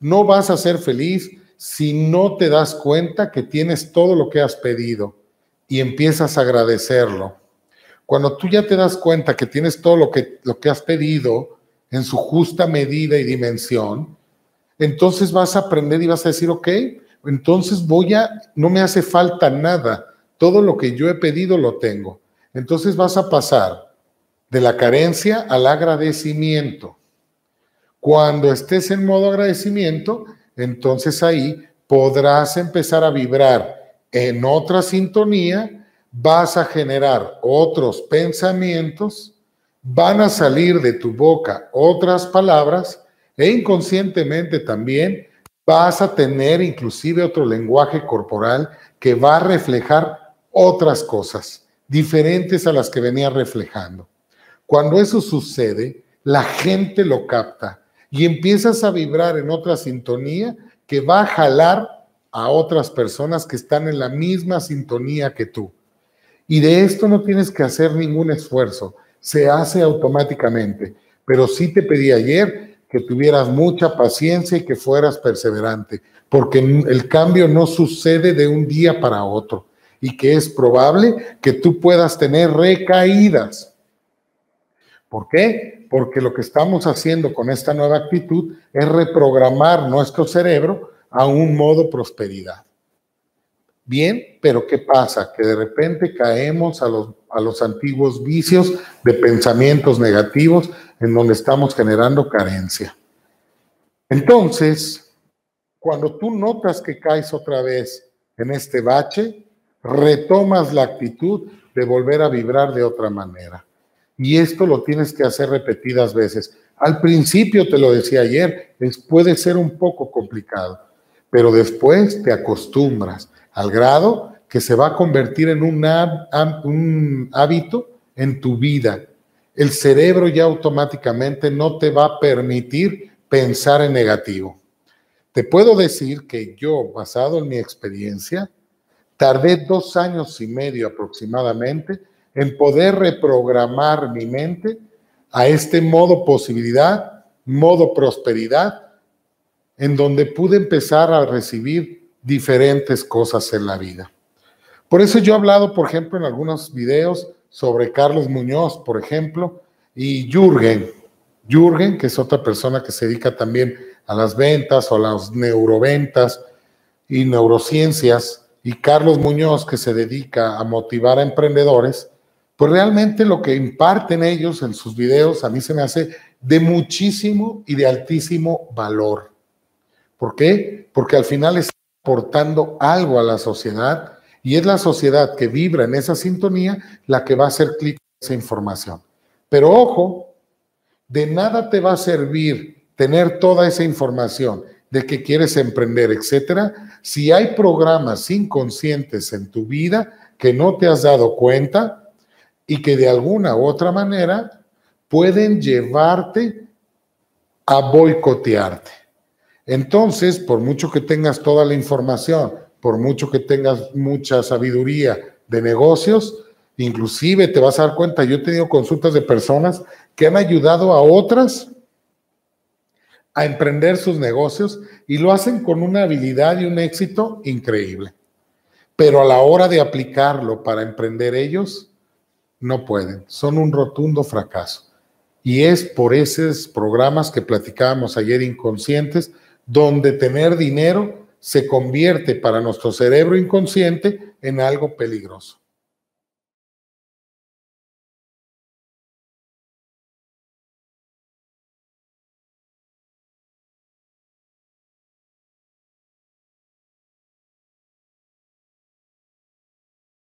No vas a ser feliz si no te das cuenta que tienes todo lo que has pedido y empiezas a agradecerlo. Cuando tú ya te das cuenta que tienes todo lo que, lo que has pedido en su justa medida y dimensión, entonces vas a aprender y vas a decir, ok, entonces voy a, no me hace falta nada, todo lo que yo he pedido lo tengo. Entonces vas a pasar de la carencia al agradecimiento. Cuando estés en modo agradecimiento, entonces ahí podrás empezar a vibrar en otra sintonía, vas a generar otros pensamientos, van a salir de tu boca otras palabras e inconscientemente también vas a tener inclusive otro lenguaje corporal que va a reflejar otras cosas diferentes a las que venía reflejando. Cuando eso sucede, la gente lo capta, y empiezas a vibrar en otra sintonía que va a jalar a otras personas que están en la misma sintonía que tú. Y de esto no tienes que hacer ningún esfuerzo, se hace automáticamente. Pero sí te pedí ayer que tuvieras mucha paciencia y que fueras perseverante, porque el cambio no sucede de un día para otro y que es probable que tú puedas tener recaídas. ¿Por qué? porque lo que estamos haciendo con esta nueva actitud es reprogramar nuestro cerebro a un modo prosperidad. Bien, pero ¿qué pasa? Que de repente caemos a los, a los antiguos vicios de pensamientos negativos en donde estamos generando carencia. Entonces, cuando tú notas que caes otra vez en este bache, retomas la actitud de volver a vibrar de otra manera. Y esto lo tienes que hacer repetidas veces. Al principio, te lo decía ayer, puede ser un poco complicado, pero después te acostumbras al grado que se va a convertir en un, un hábito en tu vida. El cerebro ya automáticamente no te va a permitir pensar en negativo. Te puedo decir que yo, basado en mi experiencia, tardé dos años y medio aproximadamente en poder reprogramar mi mente a este modo posibilidad, modo prosperidad, en donde pude empezar a recibir diferentes cosas en la vida. Por eso yo he hablado, por ejemplo, en algunos videos sobre Carlos Muñoz, por ejemplo, y Jürgen. Jürgen, que es otra persona que se dedica también a las ventas o las neuroventas y neurociencias, y Carlos Muñoz, que se dedica a motivar a emprendedores, pues realmente lo que imparten ellos en sus videos a mí se me hace de muchísimo y de altísimo valor. ¿Por qué? Porque al final es aportando algo a la sociedad y es la sociedad que vibra en esa sintonía la que va a hacer clic en esa información. Pero ojo, de nada te va a servir tener toda esa información de que quieres emprender, etcétera, si hay programas inconscientes en tu vida que no te has dado cuenta y que de alguna u otra manera pueden llevarte a boicotearte. Entonces, por mucho que tengas toda la información, por mucho que tengas mucha sabiduría de negocios, inclusive te vas a dar cuenta, yo he tenido consultas de personas que han ayudado a otras a emprender sus negocios y lo hacen con una habilidad y un éxito increíble. Pero a la hora de aplicarlo para emprender ellos, no pueden, son un rotundo fracaso. Y es por esos programas que platicábamos ayer inconscientes, donde tener dinero se convierte para nuestro cerebro inconsciente en algo peligroso.